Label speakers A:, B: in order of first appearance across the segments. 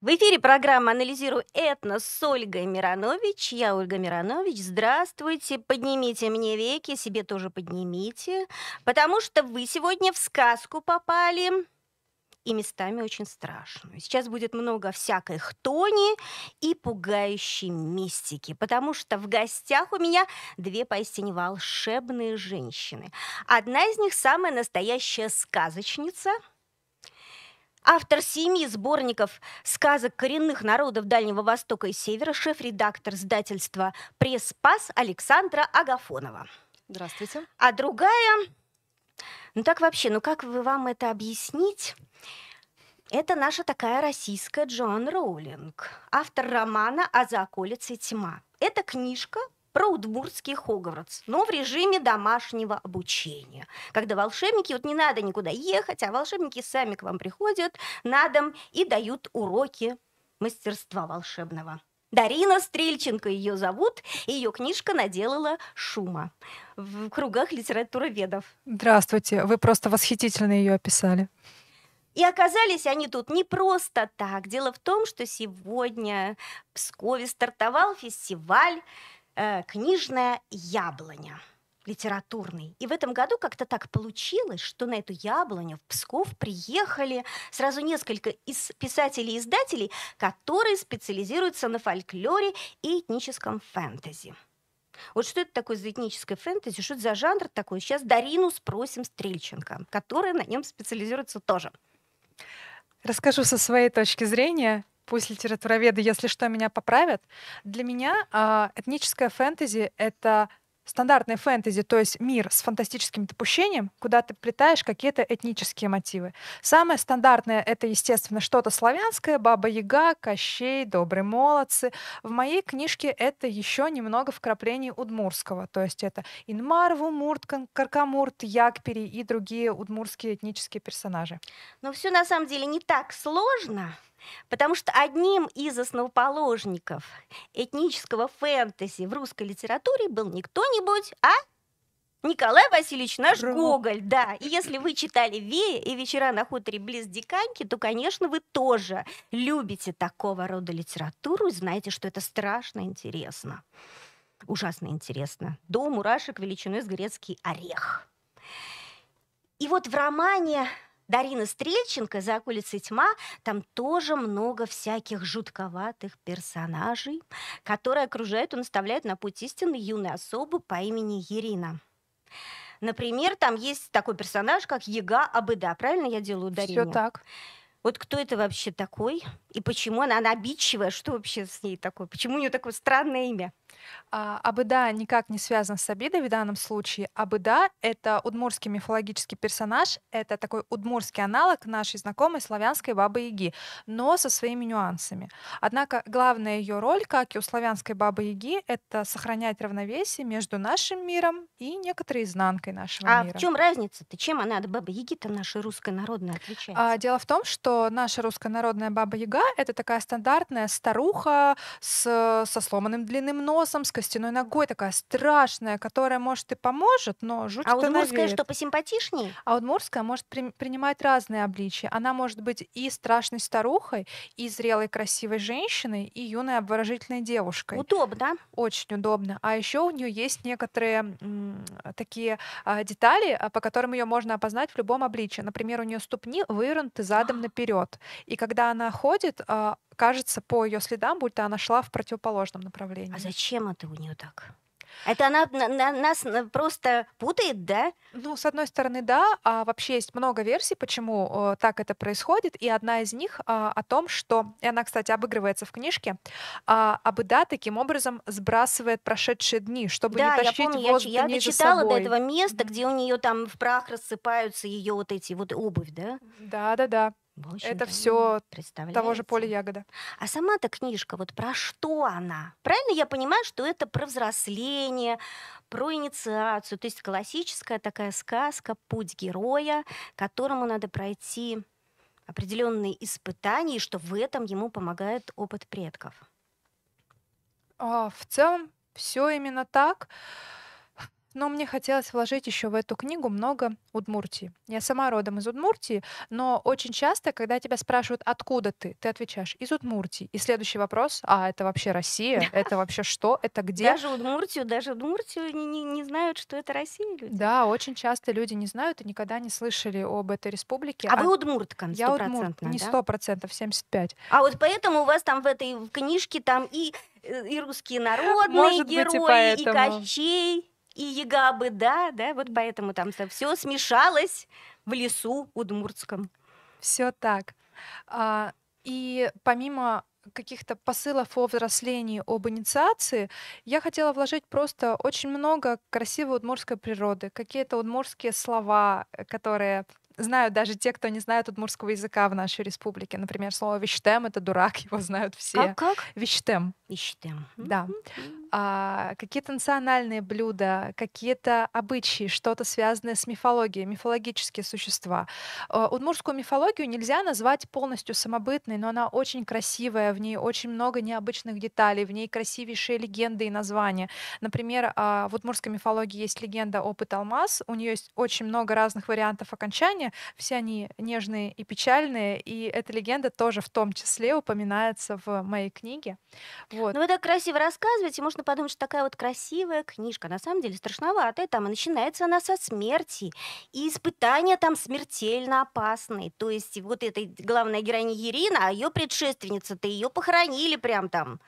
A: В эфире программа «Анализирую этнос» с Ольгой Миронович. Я Ольга Миронович. Здравствуйте. Поднимите мне веки, себе тоже поднимите, потому что вы сегодня в сказку попали и местами очень страшную. Сейчас будет много всякой хтони и пугающей мистики, потому что в гостях у меня две поистине волшебные женщины. Одна из них самая настоящая сказочница – Автор семи сборников сказок коренных народов Дальнего Востока и Севера, шеф-редактор издательства «Пресс-пас» Александра Агафонова. Здравствуйте. А другая... Ну так вообще, ну как вы вам это объяснить? Это наша такая российская Джоан Роулинг, автор романа «А за околицей тьма». Это книжка проудбургский Хогвартс, но в режиме домашнего обучения, когда волшебники, вот не надо никуда ехать, а волшебники сами к вам приходят на дом и дают уроки мастерства волшебного. Дарина Стрельченко ее зовут, и ее книжка наделала шума в кругах литературоведов.
B: Здравствуйте, вы просто восхитительно ее описали.
A: И оказались они тут не просто так. Дело в том, что сегодня в Пскове стартовал фестиваль Э, «Книжная яблоня» литературный. И в этом году как-то так получилось, что на эту яблоню в Псков приехали сразу несколько из писателей и издателей, которые специализируются на фольклоре и этническом фэнтези. Вот что это такое за этническое фэнтези, что это за жанр такой? Сейчас Дарину спросим Стрельченко, которая на нем специализируется тоже. Расскажу
B: со своей точки зрения пусть литературоведы, если что, меня поправят. Для меня э, этническое фэнтези — это стандартное фэнтези, то есть мир с фантастическим допущением, куда ты плетаешь какие-то этнические мотивы. Самое стандартное — это, естественно, что-то славянское, Баба-Яга, Кощей, Добрые молодцы. В моей книжке это еще немного вкраплений удмурского, то есть это Инмарв, Умурт, Каркамурт,
A: Якпери и другие удмурские этнические персонажи. Но все на самом деле не так сложно, Потому что одним из основоположников этнического фэнтези в русской литературе был не кто-нибудь, а Николай Васильевич, наш Ру. Гоголь, да. И если вы читали «Вея» и «Вечера на хуторе близ Диканьки», то, конечно, вы тоже любите такого рода литературу и знаете, что это страшно интересно. Ужасно интересно. До мурашек величиной с грецкий орех. И вот в романе Дарина Стрельченко «За околицей тьма» там тоже много всяких жутковатых персонажей, которые окружают и наставляют на путь истины юной особы по имени Ирина. Например, там есть такой персонаж, как Ега Абыда. Правильно я делаю Дарина? Все так. Вот кто это вообще такой? И почему она, она обидчивая? Что вообще с ней такое? Почему у нее такое странное
B: имя? А, Абыда никак не связан с обидой в данном случае. Абыда — это удмурский мифологический персонаж, это такой удмурский аналог нашей знакомой славянской Бабы-Яги, но со своими нюансами. Однако главная ее роль, как и у славянской Бабы-Яги, это сохранять равновесие между нашим миром и некоторой изнанкой нашего а мира. А в чем разница-то? Чем она от Бабы-Яги-то нашей русской народной отличается? А, дело в том, что наша русская народная Баба-Яга это такая стандартная старуха с, со сломанным длинным носом, с костяной ногой, такая страшная, которая, может, и поможет, но жуть А удмуртская навеет. что, посимпатичнее? А удмуртская может при, принимать разные обличия. Она может быть и страшной старухой, и зрелой красивой женщиной, и юной обворожительной девушкой. Удобно. Очень удобно. А еще у нее есть некоторые м, такие а, детали, а, по которым ее можно опознать в любом обличии. Например, у нее ступни вывернуты задом наперед. И когда она ходит, будет, а, кажется, по ее следам, будто она шла в противоположном а направлении. А зачем это у нее так? Это она на, на, нас э, просто путает, да? Ну, с одной стороны, да. А вообще есть много версий, почему э, так это происходит. И одна из них э, о том, что, и она, кстати, обыгрывается в книжке, э, Абыда таким образом сбрасывает прошедшие дни, чтобы да, не тащить я помню, воздух я, я дочитала до этого
A: места, где у нее там в прах рассыпаются ее вот эти вот обувь, да? Да, да, да. В это все того же поля ягода. А сама-то книжка, вот про что она? Правильно я понимаю, что это про взросление, про инициацию, то есть классическая такая сказка, путь героя, которому надо пройти определенные испытания, и что в этом ему помогает опыт предков.
B: А, в целом все именно так но мне хотелось вложить еще в эту книгу много Удмуртии. Я сама родом из Удмуртии, но очень часто, когда тебя спрашивают, откуда ты, ты отвечаешь, из Удмуртии. И следующий вопрос, а это вообще Россия? Это вообще что? Это где? Даже
A: Удмуртию, даже Удмуртию не, не, не знают, что это Россия люди.
B: Да, очень часто люди не знают и никогда не слышали об этой республике. А, а... вы удмуртка, Я удмурт, не сто процентов, 75.
A: А вот поэтому у вас там в этой книжке там и, э, и русские народные Может герои, быть, и, поэтому. и Кощей и Ягабы, да, да, вот поэтому там все смешалось в лесу удмуртском. Все так.
B: А, и помимо каких-то посылов о взрослении, об инициации, я хотела вложить просто очень много красивой удмурской природы, какие-то удмурские слова, э, которые знают даже те, кто не знает удмуртского языка в нашей республике. Например, слово «виштем» — это дурак, его знают все. Как? как? Виштем. Виштем. Да. А, какие-то национальные блюда, какие-то обычаи, что-то связанное с мифологией, мифологические существа. А, мифологию нельзя назвать полностью самобытной, но она очень красивая, в ней очень много необычных деталей, в ней красивейшие легенды и названия. Например, а, в удмуртской мифологии есть легенда о Алмаз, у нее есть очень много разных вариантов окончания, все они нежные и печальные, и эта легенда
A: тоже в том числе упоминается в моей книге. Вот. Ну вы так красиво рассказываете, можно подумать, что такая вот красивая книжка, на самом деле страшноватая, там и начинается она со смерти, и испытания там смертельно опасные, то есть вот эта главная героиня Ирина, а ее предшественница ты ее похоронили прям там,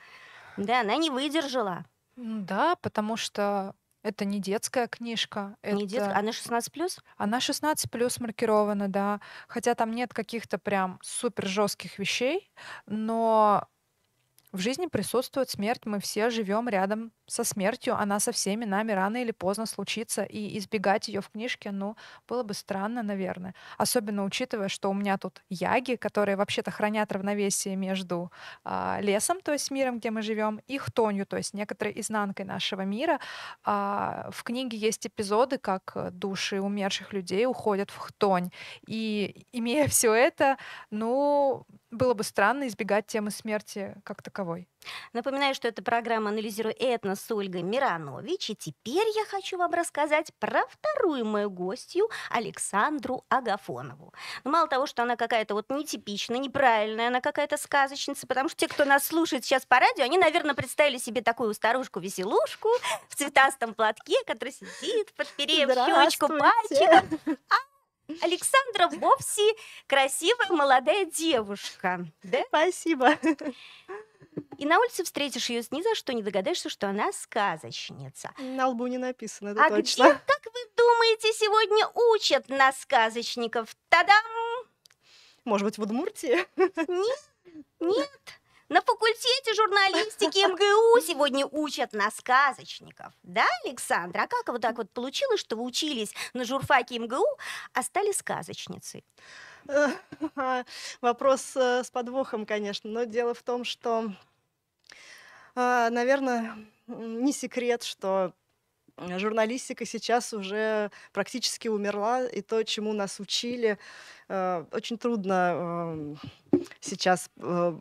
A: да, она не выдержала. Да, потому что это не детская книжка. Не это... детская. Она 16
B: плюс? Она 16 плюс маркирована, да. Хотя там нет каких-то прям супер жестких вещей, но в жизни присутствует смерть, мы все живем рядом со смертью, она со всеми нами рано или поздно случится, и избегать ее в книжке, ну, было бы странно, наверное. Особенно учитывая, что у меня тут яги, которые вообще-то хранят равновесие между э, лесом, то есть миром, где мы живем, и хтонью, то есть некоторой изнанкой нашего мира. Э, в книге есть эпизоды, как души умерших людей уходят в хтонь. И имея все это, ну,
A: было бы странно избегать темы смерти как таковой. Напоминаю, что это программа «Анализируй этнос» с Ольгой Миранович. И теперь я хочу вам рассказать про вторую мою гостью Александру Агафонову. Но ну, мало того, что она какая-то вот нетипичная, неправильная, она какая-то сказочница, потому что те, кто нас слушает сейчас по радио, они, наверное, представили себе такую старушку-веселушку в цветастом платке, которая сидит, подперев щечку пальчиком. Александра вовсе красивая молодая девушка. Да? Спасибо. И на улице встретишь ее ни за что не догадаешься, что она сказочница.
C: На лбу не написано,
A: да а точно. где, как вы думаете, сегодня учат на сказочников? Та-дам! Может быть, в Удмуртии? Нет, нет. На факультете журналистики МГУ сегодня учат на сказочников. Да, Александра? А как вот так вот получилось, что вы учились на журфаке МГУ, а стали сказочницей? Вопрос э,
C: с подвохом, конечно. Но дело в том, что, э, наверное, не секрет, что журналистика сейчас уже практически умерла, и то, чему нас учили, Э, очень трудно э, сейчас э,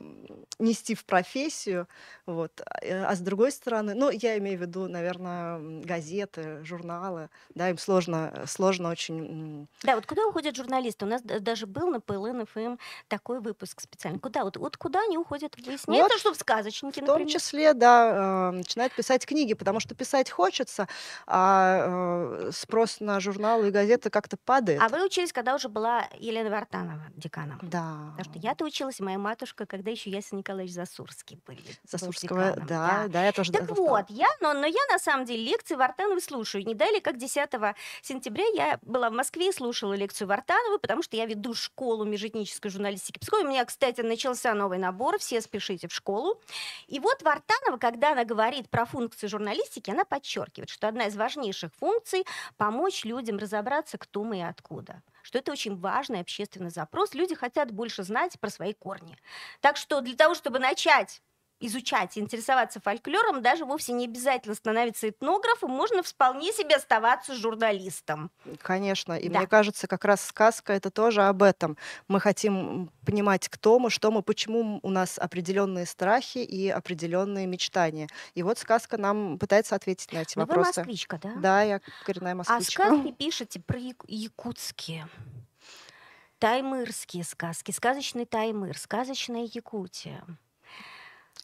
C: нести в профессию. Вот. А с другой стороны, ну, я имею в виду, наверное, газеты, журналы, да, им сложно, сложно
A: очень... Да, вот куда уходят журналисты? У нас даже был на ПЛН ФМ такой выпуск специально. Куда? Вот, вот куда они уходят? Выясняется, ну вот, что в сказочнике, В том например?
C: числе, да, начинают писать книги, потому что писать хочется, а спрос на журналы и газеты как-то падает. А вы
A: учились, когда уже была или Елена Вартанова,
C: декана. Да.
A: Потому что я-то училась, моя матушка, когда еще Ясен Николаевич Засурский был.
C: Засурского, был да, да, да, я тоже. Так да, вот,
A: я, но, но я на самом деле лекции Вартановой слушаю. Не далее, как 10 сентября я была в Москве и слушала лекцию Вартановой, потому что я веду школу межэтнической журналистики Пскова. У меня, кстати, начался новый набор, все спешите в школу. И вот Вартанова, когда она говорит про функции журналистики, она подчеркивает, что одна из важнейших функций — помочь людям разобраться, кто мы и откуда что это очень важный общественный запрос. Люди хотят больше знать про свои корни. Так что для того, чтобы начать изучать, интересоваться фольклором, даже вовсе не обязательно становиться этнографом, можно вполне себе оставаться журналистом.
C: Конечно, и да. мне кажется, как раз сказка это тоже об этом. Мы хотим понимать, кто мы, что мы, почему у нас определенные страхи и определенные мечтания. И вот сказка
A: нам пытается ответить на эти Но ну, вопросы. Вы москвичка, да? Да, я коренная а москвичка. А сказки пишете про якутские таймырские сказки, сказочный Таймыр, сказочная Якутия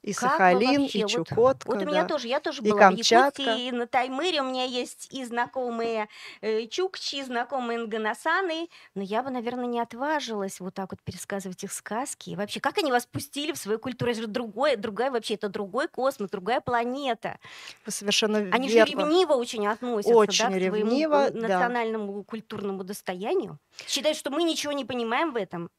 A: и как Сахалин, вообще? и Чукотка. Вот, вот у меня да. тоже, я тоже была Камчатка. в Якутии, и на Таймыре у меня есть и знакомые э, чукчи, и знакомые нганасаны, но я бы, наверное, не отважилась вот так вот пересказывать их сказки. И вообще, как они вас пустили в свою культуру? Это же другой, другая вообще, это другой космос, другая планета. Вы совершенно верно. Они же ревниво очень относятся очень да, к ревниво, твоему да. национальному культурному достоянию. Считают, что мы ничего не понимаем в этом.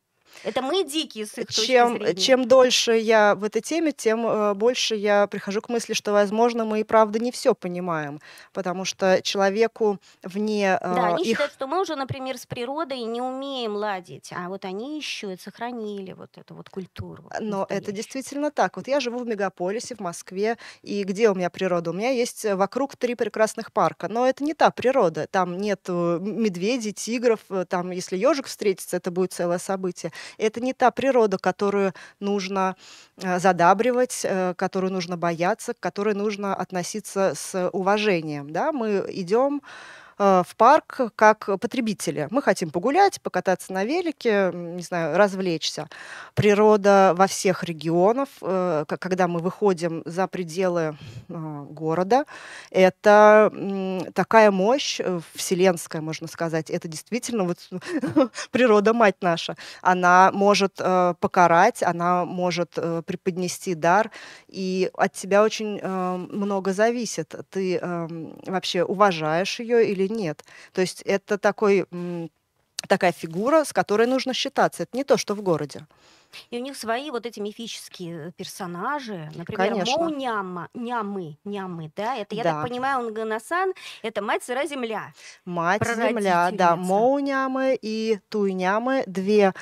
A: Это мы дикие с их чем, точки Чем
C: дольше я в этой теме, тем э, больше я прихожу к мысли, что, возможно, мы и правда не все понимаем, потому что человеку вне э, Да, они их... считают,
A: что мы уже, например, с природой не умеем ладить, а вот они еще и сохранили вот эту вот культуру.
C: Но настоящую. это действительно так. Вот я живу в мегаполисе, в Москве, и где у меня природа? У меня есть э, вокруг три прекрасных парка, но это не та природа. Там нет медведей, тигров, там, если ежик встретится, это будет целое событие. Это не та природа, которую нужно э, задабривать, э, которую нужно бояться, к которой нужно относиться с уважением. Да? Мы идем Э, в парк как потребители. Мы хотим погулять, покататься на велике, не знаю, развлечься. Природа во всех регионах, э, когда мы выходим за пределы а, города, это такая мощь э, вселенская, можно сказать. Это действительно вот природа мать наша. Она может покарать, она может преподнести дар, и от тебя очень много зависит. Ты эм, вообще уважаешь ее или или нет. То есть это такой, такая фигура, с которой нужно считаться. Это не то, что в городе.
A: И у них свои вот эти мифические персонажи. Например, Конечно. Моу Няма, Нямы, Нямы, да? Это, я да. так понимаю, он Ганасан, это мать сыра земля. Мать земля, да.
C: Моу Нямы и Туй Нямы, две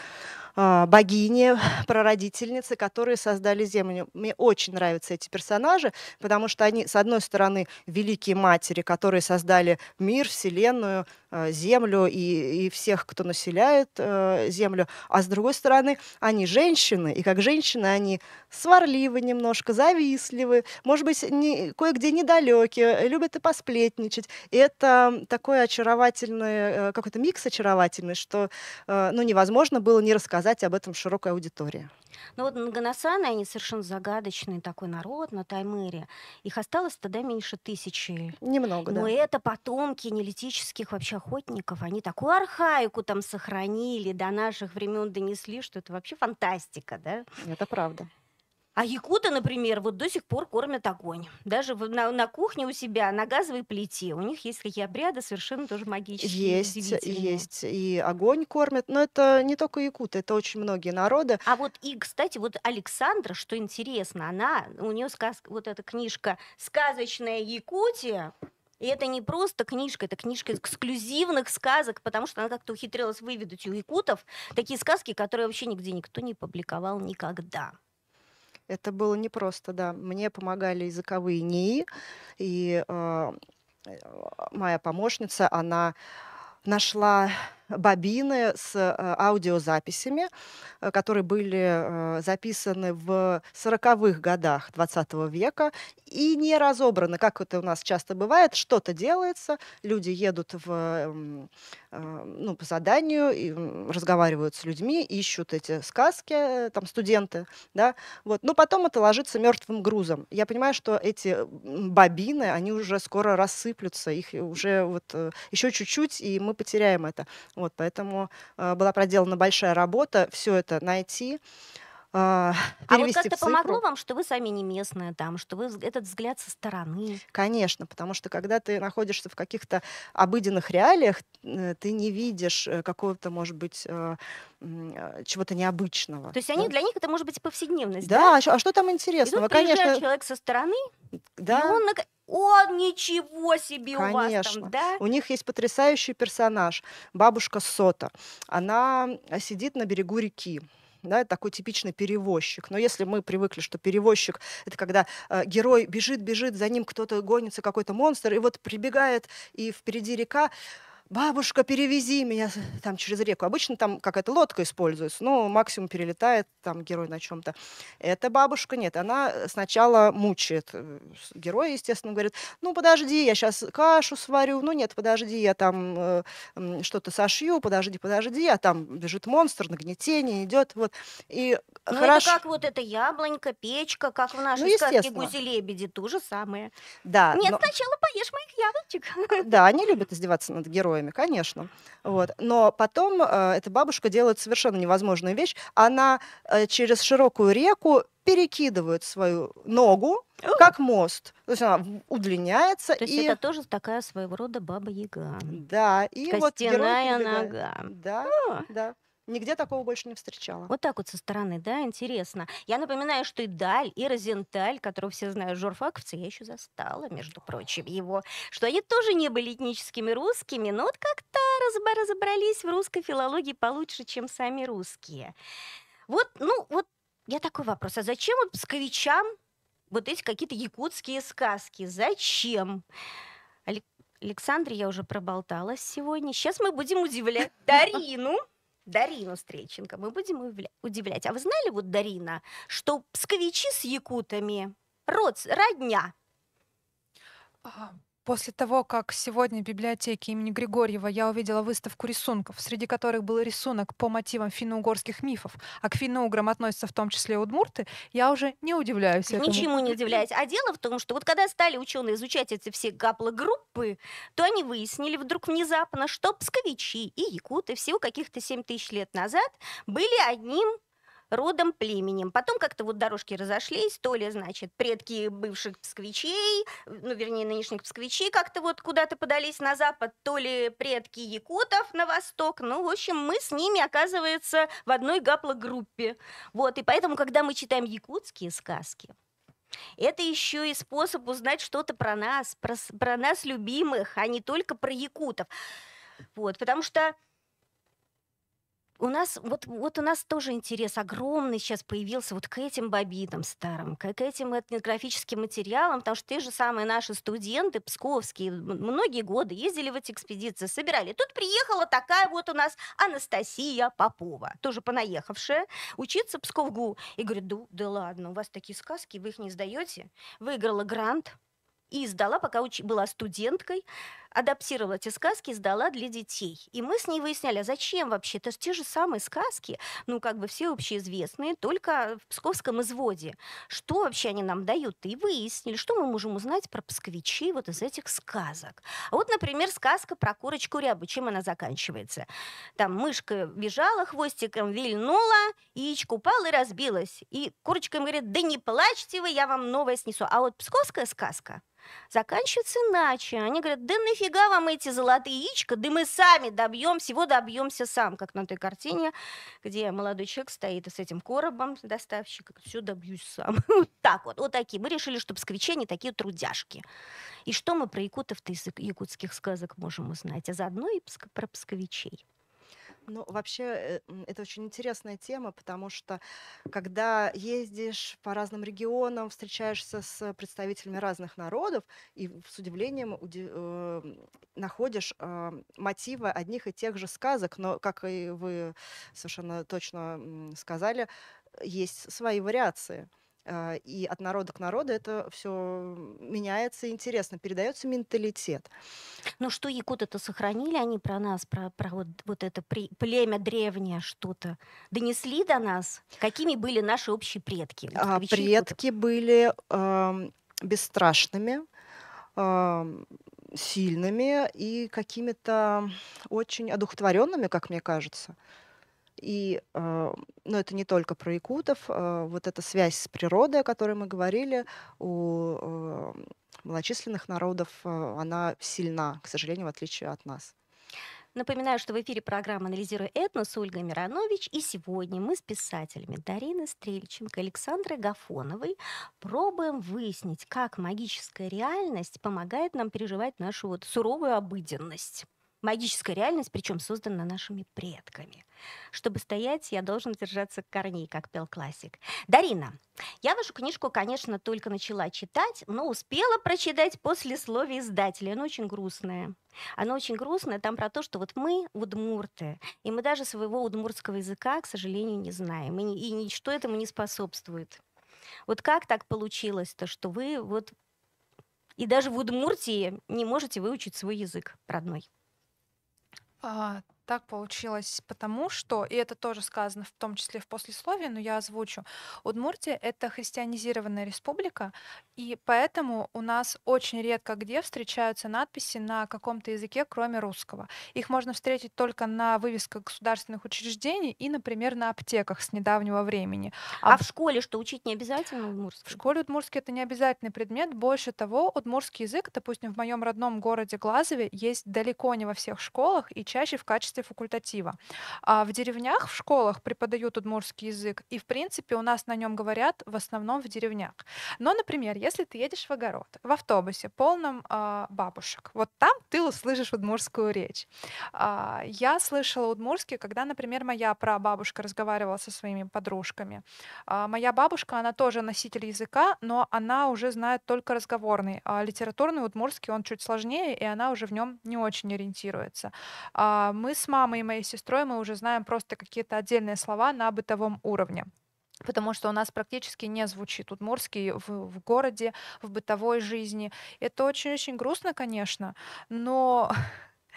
C: а, богини, прародительницы, которые создали Землю. Мне очень нравятся эти персонажи, потому что они, с одной стороны, великие матери, которые создали мир, Вселенную, а, Землю и, и всех, кто населяет э, Землю, а с другой стороны, они женщины, и как женщины они сварливы немножко, завистливы, может быть, не, кое-где недалекие, любят и посплетничать. И это такой очаровательный, э, какой-то микс очаровательный, что э, ну, невозможно было не рассказать рассказать об этом широкой аудитории?
A: Ну вот Нганасаны, они совершенно загадочный такой народ на Таймыре. Их осталось тогда меньше тысячи. Немного, Но да. Но это потомки нелитических вообще охотников. Они такую архаику там сохранили, до наших времен донесли, что это вообще фантастика, да? Это правда. А якуты, например, вот до сих пор кормят огонь. Даже на, на кухне у себя, на газовой плите. У них есть какие обряды совершенно тоже магические, Есть,
C: есть. И огонь кормят. Но это не только якуты, это очень многие народы. А вот и,
A: кстати, вот Александра, что интересно, она, у нее сказ, вот эта книжка «Сказочная Якутия», и это не просто книжка, это книжка эксклюзивных сказок, потому что она как-то ухитрилась выведать у якутов такие сказки, которые вообще нигде никто не публиковал никогда. Это было непросто, да. Мне помогали языковые НИИ,
C: и э, э моя помощница, она нашла бобины с э, аудиозаписями, э, которые были э, записаны в 40-х годах 20 века и не разобраны, как это у нас часто бывает. Что-то делается, люди едут в, эм, ну, по заданию, и разговаривают с людьми, ищут эти сказки, там студенты, да, вот. Но потом это ложится мертвым грузом. Я понимаю, что эти бобины, они уже скоро рассыплются, их уже вот еще чуть-чуть, и мы потеряем это. Вот, поэтому э, была проделана большая работа, все это найти. А, а вот как-то помогло вам,
A: что вы сами не местная там, что вы этот взгляд со стороны?
C: Конечно, потому что когда ты находишься в каких-то обыденных реалиях, э, ты не видишь э, какого-то, может быть, чего-то необычного. То есть они да? для них
A: это может быть повседневность, да? Да, а, а
C: что там интересного? И тут Конечно. человек со стороны, да. и он
A: о, ничего себе у вас там, да? У
C: них есть потрясающий персонаж, бабушка Сота. Она э, сидит на берегу реки да, это такой типичный перевозчик. Но если мы привыкли, что перевозчик — это когда э, герой бежит, бежит, за ним кто-то гонится, какой-то монстр, и вот прибегает, и впереди река, бабушка, перевези меня там через реку. Обычно там как это лодка используется, ну, максимум перелетает там герой на чем-то. Эта бабушка, нет, она сначала мучает э, героя, естественно, говорит, ну, подожди, я сейчас кашу сварю, ну, нет, подожди, я там э, что-то сошью, подожди, подожди, а там бежит монстр, нагнетение идет, вот. И ну, хорошо... это
A: как вот эта яблонька, печка, как в нашей ну, сказке «Гуси-лебеди», то же самое.
C: Да. Нет, но... сначала поешь моих яблочек. Да, они любят издеваться над героем героями, конечно. Вот. Но потом э, эта бабушка делает совершенно невозможную вещь. Она э, через широкую реку перекидывает свою ногу, как мост. То есть она
A: удлиняется. То есть и... это тоже такая своего рода баба-яга. Да. И Костяная вот герой нога. Да, а. да. Нигде такого больше не встречала. Вот так вот со стороны, да, интересно. Я напоминаю, что и Даль, и Розенталь, которого все знают, журфаковцы, я еще застала, между прочим, его, что они тоже не были этническими русскими, но вот как-то разобрались в русской филологии получше, чем сами русские. Вот, ну, вот я такой вопрос. А зачем вот псковичам вот эти какие-то якутские сказки? Зачем? Александре я уже проболталась сегодня. Сейчас мы будем удивлять Дарину. Дарину Стрельченко. Мы будем удивлять. А вы знали, вот, Дарина, что псковичи с якутами род, родня?
B: А, После того, как сегодня в библиотеке имени Григорьева я увидела выставку рисунков, среди которых был рисунок по мотивам финно-угорских мифов, а к финно-уграм относятся в том числе удмурты, я уже не удивляюсь
A: этому. Ничему не удивляюсь. А дело в том, что вот когда стали ученые изучать эти все гаплогруппы, то они выяснили вдруг внезапно, что псковичи и якуты всего каких-то 7 тысяч лет назад были одним родом, племенем. Потом как-то вот дорожки разошлись, то ли, значит, предки бывших псковичей, ну, вернее, нынешних псковичей как-то вот куда-то подались на запад, то ли предки якутов на восток. Ну, в общем, мы с ними, оказывается, в одной гаплогруппе. Вот, и поэтому, когда мы читаем якутские сказки, это еще и способ узнать что-то про нас, про, про нас любимых, а не только про якутов. Вот, потому что у нас вот, вот у нас тоже интерес огромный сейчас появился вот к этим бобинам старым, к, к этим этнографическим материалам, потому что те же самые наши студенты псковские многие годы ездили в эти экспедиции, собирали. Тут приехала такая вот у нас Анастасия Попова, тоже понаехавшая, учиться Псковгу. И говорит, да, да ладно, у вас такие сказки, вы их не сдаете. Выиграла грант и издала, пока уч... была студенткой адаптировала эти сказки, сдала для детей. И мы с ней выясняли, а зачем вообще? Это же те же самые сказки, ну, как бы все общеизвестные, только в псковском изводе. Что вообще они нам дают? И выяснили, что мы можем узнать про псковичей вот из этих сказок. А вот, например, сказка про курочку рябу. Чем она заканчивается? Там мышка бежала хвостиком, вильнула, яичко упало и разбилось. И курочка им говорит, да не плачьте вы, я вам новое снесу. А вот псковская сказка заканчивается иначе. Они говорят, да нафиг нафига вам эти золотые яичко, да мы сами добьем, всего добьемся сам, как на той картине, где молодой человек стоит с этим коробом, доставщик, все добьюсь сам. вот так вот, вот такие. Мы решили, что псковичи не такие трудяшки. И что мы про якутов-то из якутских сказок можем узнать, а заодно и про псковичей.
C: Ну, вообще, э, это очень интересная тема, потому что когда ездишь по разным регионам, встречаешься с представителями разных народов и с удивлением уди- э, находишь э, мотивы одних и тех же сказок, но, как и вы совершенно точно сказали, э, есть свои вариации. А, и от народа к народу это все меняется интересно,
A: передается менталитет. Но ну, что якуты-то сохранили они про нас, про, про вот, вот это при, племя древнее что-то? Донесли до нас? Какими были наши общие предки?
C: а, предки якутов? были э, бесстрашными, э, сильными и какими-то очень одухотворенными, как мне кажется. И, э, ну, это не только про якутов, э, вот эта связь с природой, о которой мы говорили, у э, малочисленных народов, э, она сильна, к сожалению, в отличие от нас.
A: Напоминаю, что в эфире программа «Анализируя этнос» Ольга Миранович. И сегодня мы с писателями Дариной Стрельченко и Александрой Гафоновой пробуем выяснить, как магическая реальность помогает нам переживать нашу вот суровую обыденность магическая реальность, причем создана нашими предками. Чтобы стоять, я должен держаться корней, как пел классик. Дарина, я вашу книжку, конечно, только начала читать, но успела прочитать после слова издателя. Она очень грустная. Она очень грустная, там про то, что вот мы удмурты, и мы даже своего удмуртского языка, к сожалению, не знаем, и, и ничто этому не способствует. Вот как так получилось-то, что вы вот и даже в Удмуртии не можете выучить свой язык родной?
B: 佢话 так получилось потому, что, и это тоже сказано в том числе в послесловии, но я озвучу, Удмуртия — это христианизированная республика, и поэтому у нас очень редко где встречаются надписи на каком-то языке, кроме русского. Их можно встретить только на вывесках государственных учреждений и, например, на аптеках с недавнего времени. А, а в школе что, учить не обязательно удмуртский? В школе удмуртский — это не обязательный предмет. Больше того, удмуртский язык, допустим, в моем родном городе Глазове есть далеко не во всех школах и чаще в качестве качестве факультатива. А в деревнях, в школах преподают удмурский язык, и, в принципе, у нас на нем говорят в основном в деревнях. Но, например, если ты едешь в огород, в автобусе, полном э, бабушек, вот там ты услышишь удмурскую речь. Э, я слышала удмурский, когда, например, моя прабабушка разговаривала со своими подружками. Э, моя бабушка, она тоже носитель языка, но она уже знает только разговорный. А литературный удмурский, он чуть сложнее, и она уже в нем не очень ориентируется. А мы с с мамой и моей сестрой мы уже знаем просто какие-то отдельные слова на бытовом уровне потому что у нас практически не звучит удмурский в, в городе, в бытовой жизни. Это очень-очень грустно, конечно, но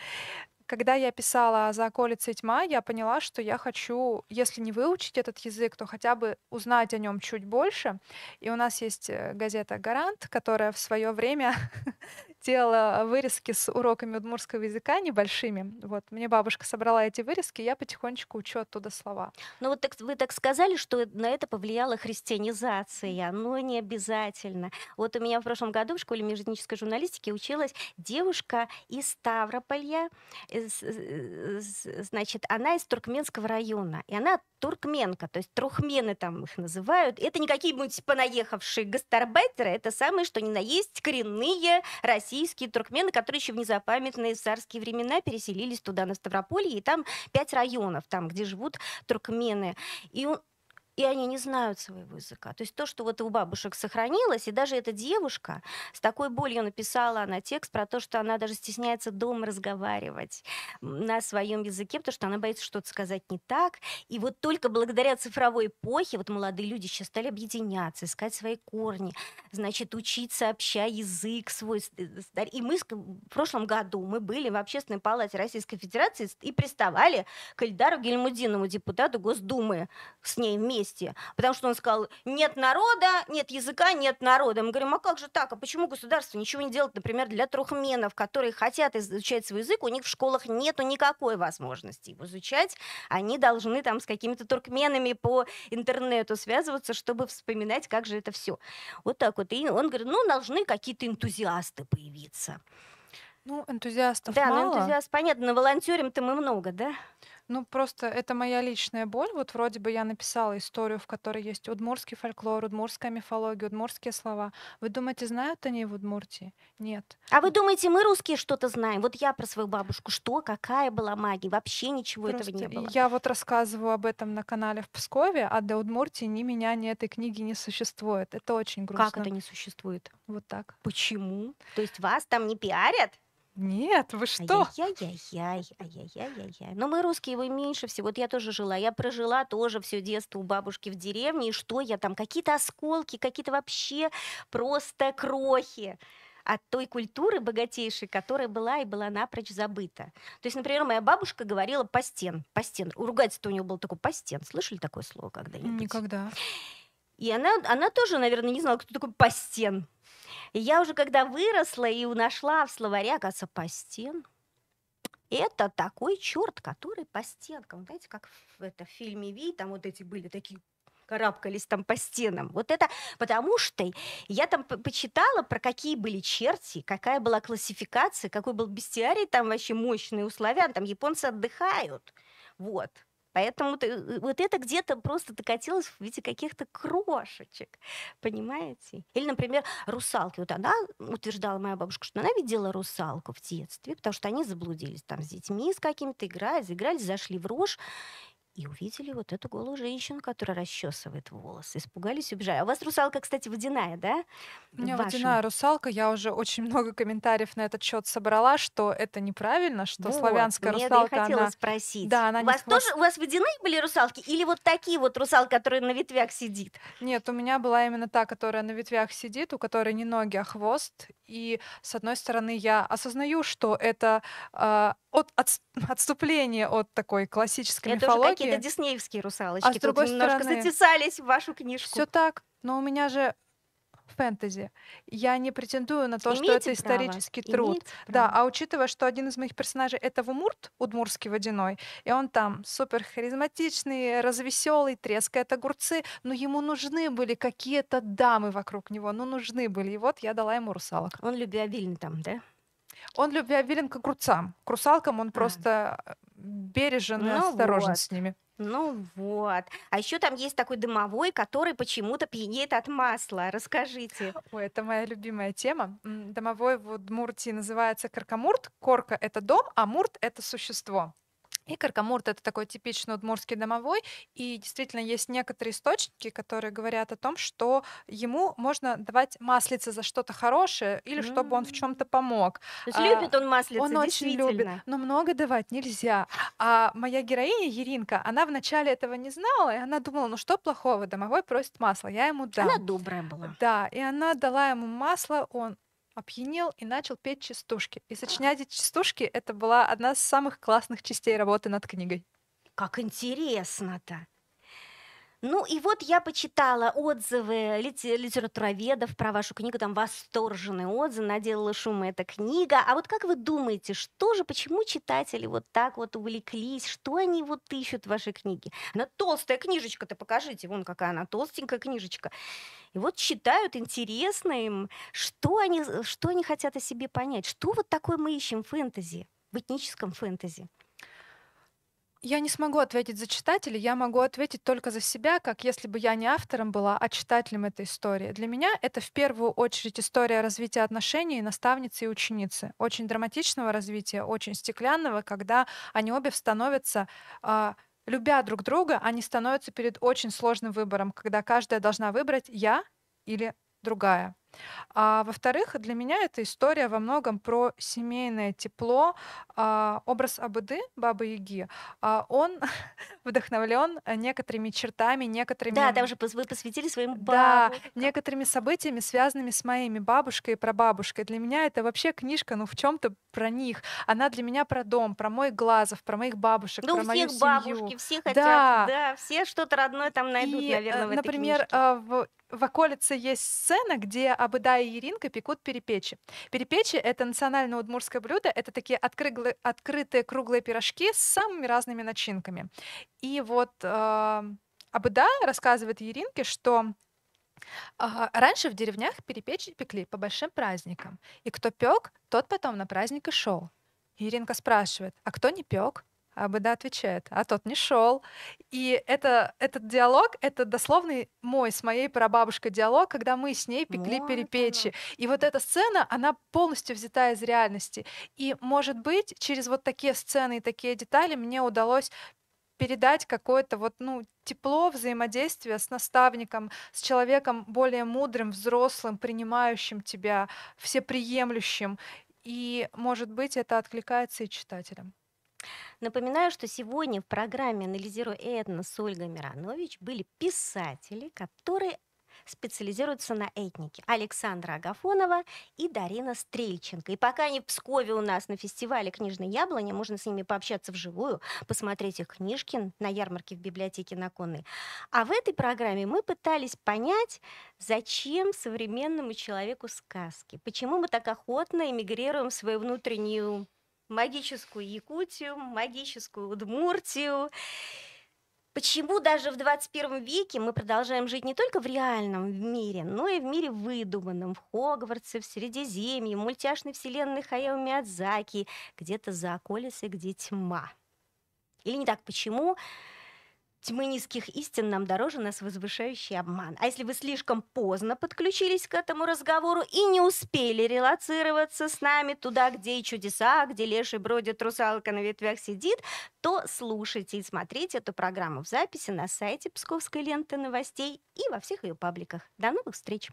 B: когда я писала за околицей тьма, я поняла, что я хочу, если не выучить этот язык, то хотя бы узнать о нем чуть больше. И у нас есть э, газета «Гарант», которая в свое время делала вырезки с уроками удмурского языка небольшими. Вот мне бабушка собрала
A: эти вырезки, я потихонечку учу оттуда слова. Ну вот так, вы так сказали, что на это повлияла христианизация, но ну, не обязательно. Вот у меня в прошлом году в школе межэтнической журналистики училась девушка из Ставрополья, э, э, э, значит, она из Туркменского района, и она туркменка, то есть трухмены там их называют. Это не какие-нибудь понаехавшие гастарбайтеры, это самые, что ни на есть, коренные российские российские туркмены, которые еще в незапамятные царские времена переселились туда, на Ставрополье, и там пять районов, там, где живут туркмены. И и они не знают своего языка. То есть то, что вот у бабушек сохранилось, и даже эта девушка с такой болью написала на текст про то, что она даже стесняется дома разговаривать на своем языке, потому что она боится что-то сказать не так. И вот только благодаря цифровой эпохе вот молодые люди сейчас стали объединяться, искать свои корни, значит, учить сообща язык свой. Э, и мы в прошлом году мы были в Общественной палате Российской Федерации и приставали к Эльдару Гельмудинову, депутату Госдумы, с ней вместе совести, потому что он сказал, нет народа, нет языка, нет народа. Мы говорим, а как же так? А почему государство ничего не делает, например, для трухменов, которые хотят изучать свой язык, у них в школах нету никакой возможности его изучать, они должны там с какими-то туркменами по интернету связываться, чтобы вспоминать, как же это все. Вот так вот. И он говорит, ну, должны какие-то энтузиасты появиться. Ну, энтузиастов да, ну, мало. Да, ну энтузиаст, понятно, на волонтерим-то мы много, да?
B: Ну, просто это моя личная боль. Вот вроде бы я написала историю, в которой есть удмурский фольклор, удмурская мифология, удмурские слова. Вы думаете, знают они в Удмуртии?
A: Нет. А вы думаете, мы русские что-то знаем? Вот я про свою бабушку. Что, какая была магия? Вообще ничего просто этого не было. Я вот рассказываю об этом на канале в Пскове, а до Удмуртии ни меня, ни этой книги не существует. Это очень грустно. Как это не существует? Вот так. Почему? То есть вас там не пиарят? Нет, вы что? Ай-яй-яй-яй, ай-яй-яй-яй. Но мы русские, вы меньше всего. Вот я тоже жила. Я прожила тоже все детство у бабушки в деревне. И что я там? Какие-то осколки, какие-то вообще просто крохи от той культуры богатейшей, которая была и была напрочь забыта. То есть, например, моя бабушка говорила «постен», «постен». Ругательство у нее было такое «постен». Слышали такое слово когда-нибудь? Никогда. И она, она тоже, наверное, не знала, кто такой «постен». И я уже когда выросла и нашла в словаре, оказывается, стен, Это такой черт, который по стенкам. Знаете, как в, это, в фильме Ви, там вот эти были такие карабкались там по стенам. Вот это потому что я там почитала, про какие были черти, какая была классификация, какой был бестиарий там вообще мощный у славян, там японцы отдыхают. Вот. Поэтому э, э, вот это где-то просто докатилось в виде каких-то крошечек, понимаете? Или, например, русалки. Вот она утверждала, моя бабушка, что она видела русалку в детстве, потому что они заблудились там с детьми, с какими-то играли, заиграли, зашли в рожь, и увидели вот эту голую женщину, которая расчесывает волосы. Испугались, убежали. А у вас русалка, кстати, водяная, да? У меня Вашим... водяная русалка. Я уже очень много
B: комментариев на этот счет собрала, что это неправильно, что вот, славянская мне русалка... Я хотела она... спросить. Да, она у вас хвост... тоже у вас водяные были русалки? Или вот такие вот русалки, которые на ветвях сидит? Нет, у меня была именно та, которая на ветвях сидит, у которой не ноги, а хвост. И, с одной стороны, я осознаю, что это э, от, отступление от
A: такой классической я мифологии какие-то диснеевские русалочки. А с другой Тут немножко стороны, затесались в вашу книжку. Все
B: так, но у меня же фэнтези. Я не претендую на то, Имеете что это право. исторический труд. Имеете да, а учитывая, что один из моих персонажей это Вумурт, удмурский водяной, и он там супер харизматичный, развеселый, трескает огурцы, но ему нужны были какие-то дамы вокруг него, ну нужны были, и вот я дала ему русалок. Он любвеобилен
A: там, да? Он любвеобилен к огурцам. К русалкам он а. просто бережен ну и осторожен вот. с ними. Ну вот. А еще там есть такой дымовой, который почему-то пьянеет от масла. Расскажите. Ой, это моя любимая тема. Дымовой в
B: Удмуртии называется каркамурт. Корка — это дом, а мурт — это существо. И Каркамурт это такой типичный удмуртский домовой, и действительно есть некоторые источники, которые говорят о том, что ему можно давать маслице за что-то хорошее или чтобы он в чем-то помог. То а, любит он маслице, Он очень любит, но много давать нельзя. А моя героиня Еринка, она вначале этого не знала, и она думала, ну что плохого, домовой просит масло, я ему дам. Она добрая была. Да, и она дала ему масло, он опьянел и начал петь частушки. И сочинять эти частушки — это была одна из самых классных частей работы над
A: книгой. Как интересно-то! Ну и вот я почитала отзывы лите- литературоведов про вашу книгу, там восторженные отзывы, наделала шум эта книга. А вот как вы думаете, что же, почему читатели вот так вот увлеклись, что они вот ищут в вашей книге? Она толстая книжечка-то, покажите, вон какая она толстенькая книжечка. И вот читают, интересно им, что они, что они хотят о себе понять, что вот такое мы ищем в фэнтези, в этническом фэнтези.
B: Я не смогу ответить за читателей, я могу ответить только за себя, как если бы я не автором была, а читателем этой истории. Для меня это в первую очередь история развития отношений наставницы и ученицы. Очень драматичного развития, очень стеклянного, когда они обе становятся а, любя друг друга, они становятся перед очень сложным выбором, когда каждая должна выбрать я или другая. А во-вторых, для меня эта история во многом про семейное тепло. А, образ Абыды, Бабы Яги, а, он вдохновлен некоторыми чертами, некоторыми... Да, там же вы посвятили своим бабам. Да, некоторыми событиями, связанными с моими бабушкой и прабабушкой. Для меня это вообще книжка, ну, в чем то про них. Она для меня про дом, про мой глазов, про моих бабушек, ну, про мою семью. Ну, всех бабушки, все хотят, да,
A: да все что-то родное там найдут, и, наверное, в например, этой книжке. А,
B: в в околице есть сцена, где Абыда и Еринка пекут перепечи. Перепечи — это национальное удмурское блюдо, это такие открыглые, открытые круглые пирожки с самыми разными начинками. И вот э, Абыда рассказывает Еринке, что а, раньше в деревнях перепечи пекли по большим праздникам, и кто пек, тот потом на праздник и шел. Иринка спрашивает, а кто не пек? А Беда отвечает, а тот не шел. И это, этот диалог, это дословный мой с моей прабабушкой диалог, когда мы с ней пекли вот перепечи. Она. И вот эта сцена, она полностью взята из реальности. И, может быть, через вот такие сцены и такие детали мне удалось передать какое-то вот, ну, тепло взаимодействия с наставником, с человеком более мудрым, взрослым, принимающим тебя, всеприемлющим.
A: И, может быть, это откликается и читателям. Напоминаю, что сегодня в программе «Анализируя этнос» с Ольгой Миранович были писатели, которые специализируются на этнике. Александра Агафонова и Дарина Стрельченко. И пока они в Пскове у нас на фестивале «Книжной яблони», можно с ними пообщаться вживую, посмотреть их книжки на ярмарке в библиотеке на Конной. А в этой программе мы пытались понять, зачем современному человеку сказки, почему мы так охотно эмигрируем в свою внутреннюю магическую Якутию, магическую Удмуртию. Почему даже в 21 веке мы продолжаем жить не только в реальном мире, но и в мире выдуманном, в Хогвартсе, в Средиземье, в мультяшной вселенной Хаяо Миядзаки, где-то за околицей, где тьма? Или не так, почему тьмы низких истин нам дороже нас возвышающий обман. А если вы слишком поздно подключились к этому разговору и не успели релацироваться с нами туда, где и чудеса, где леший бродит, русалка на ветвях сидит, то слушайте и смотрите эту программу в записи на сайте Псковской ленты новостей и во всех ее пабликах. До новых встреч!